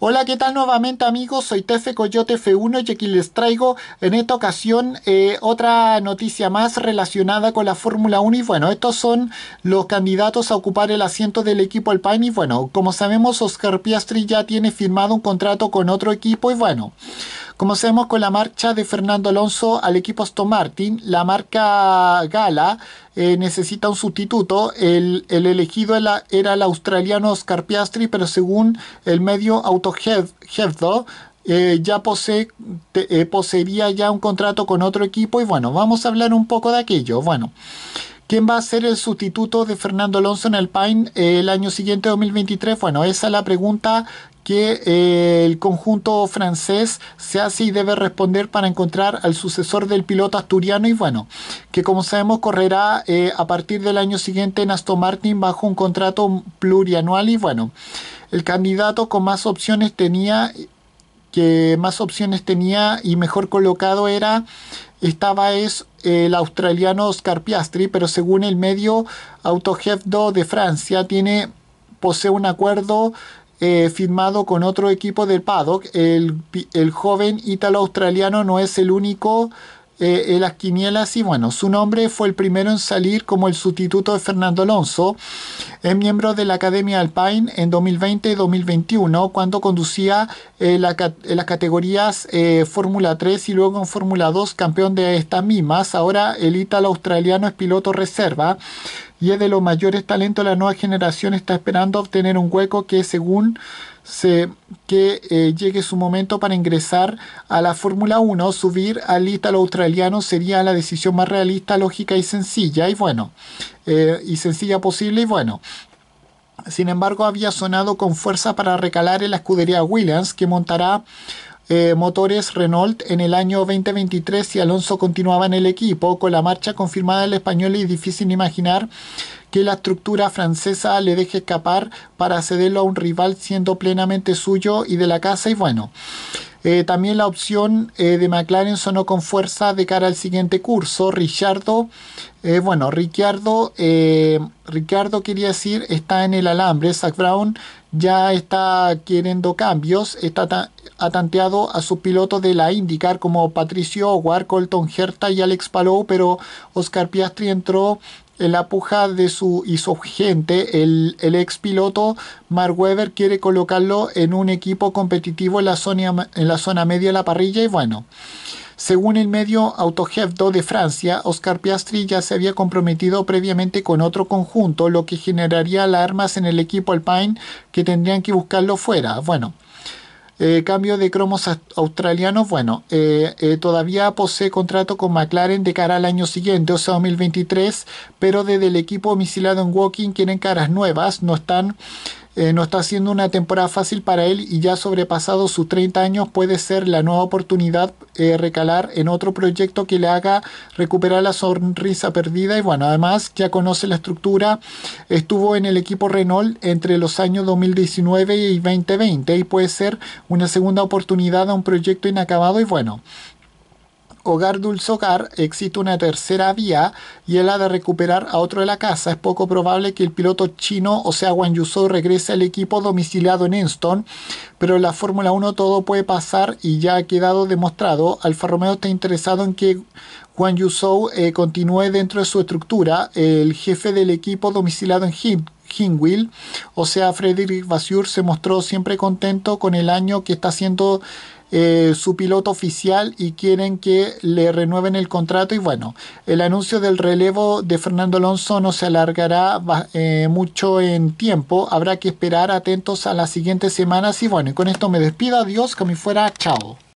Hola, ¿qué tal nuevamente amigos? Soy Tefe Coyote F1 y aquí les traigo en esta ocasión eh, otra noticia más relacionada con la Fórmula 1 y bueno, estos son los candidatos a ocupar el asiento del equipo Alpine y bueno, como sabemos Oscar Piastri ya tiene firmado un contrato con otro equipo y bueno... Como sabemos con la marcha de Fernando Alonso al equipo Aston Martin, la marca Gala eh, necesita un sustituto. El, elegido era, el australiano Oscar Piastri, pero según el medio head eh, ya posee, eh, ya un contrato con otro equipo y bueno, vamos a hablar un poco de aquello. Bueno, ¿Quién va a ser el sustituto de Fernando Alonso en el el año siguiente, 2023? Bueno, esa es la pregunta que eh, el conjunto francés se hace y debe responder para encontrar al sucesor del piloto asturiano y bueno, que como sabemos correrá eh, a partir del año siguiente en Aston Martin bajo un contrato plurianual y bueno, el candidato con más opciones tenía que más opciones tenía y mejor colocado era, estaba es el australiano Oscar Piastri, pero según el medio Hebdo de Francia, tiene, posee un acuerdo eh, firmado con otro equipo del paddock. El, el joven ítalo-australiano no es el único eh, las quinielas y bueno, su nombre fue el primero en salir como el sustituto de Fernando Alonso. Es eh, miembro de la Academia Alpine en 2020 y 2021 cuando conducía eh, en las categorías Fórmula 3 y luego en Fórmula 2 campeón de estas mismas. Ahora el ítalo australiano es piloto reserva y es de los mayores talentos la nueva generación, está esperando obtener un hueco que según se, que eh, llegue su momento para ingresar a la Fórmula 1, subir al ítalo australiano sería la decisión más realista, lógica y sencilla, y bueno, eh, y sencilla posible, y bueno. Sin embargo, había sonado con fuerza para recalar en la escudería Williams, que montará eh, Motores Renault en el año 2023 si Alonso continuaba en el equipo. Con la marcha confirmada del español es difícil imaginar que la estructura francesa le deje escapar para cederlo a un rival siendo plenamente suyo y de la casa. Y bueno, eh, también la opción eh, de McLaren sonó con fuerza de cara al siguiente curso. Richardo, eh, bueno, Ricciardo, Ricardo quería decir, está en el alambre. Zach Brown ya está queriendo cambios. Está ha tanteado a sus pilotos de la IndyCar como Patricio Howard, Colton Herta y Alex Palou, pero Oscar Piastri entró la puja de su y gente, el, ex piloto Mark Webber quiere colocarlo en un equipo competitivo en la zona, en la zona media de la parrilla y bueno. Según el medio 2 de Francia, Oscar Piastri ya se había comprometido previamente con otro conjunto, lo que generaría alarmas en el equipo Alpine que tendrían que buscarlo fuera. Bueno, eh, cambio de cromos australianos, bueno, eh, eh, todavía posee contrato con McLaren de cara al año siguiente, o sea 2023, pero desde el equipo misilado en Walking tienen caras nuevas, no están eh, no está siendo una temporada fácil para él y ya sobrepasado sus 30 años puede ser la nueva oportunidad eh, recalar en otro proyecto que le haga recuperar la sonrisa perdida y bueno, además ya conoce la estructura, estuvo en el equipo Renault entre los años 2019 y 2020 y puede ser una segunda oportunidad a un proyecto inacabado y bueno, Hogar Dulce Hogar existe una tercera vía y es la de recuperar a otro de la casa. Es poco probable que el piloto chino, o sea, Wang Zhou regrese al equipo domiciliado en Enston, pero en la Fórmula 1 todo puede pasar y ya ha quedado demostrado. Alfa Romeo está interesado en que Juan Yusou eh, continúe dentro de su estructura. El jefe del equipo domiciliado en Hingwil, o sea, Frederick Vasseur, se mostró siempre contento con el año que está haciendo eh, su piloto oficial y quieren que le renueven el contrato. Y bueno, el anuncio del relevo de Fernando Alonso no se alargará eh, mucho en tiempo. Habrá que esperar atentos a las siguientes semanas. Y bueno, y con esto me despido. Adiós, que me fuera. Chao.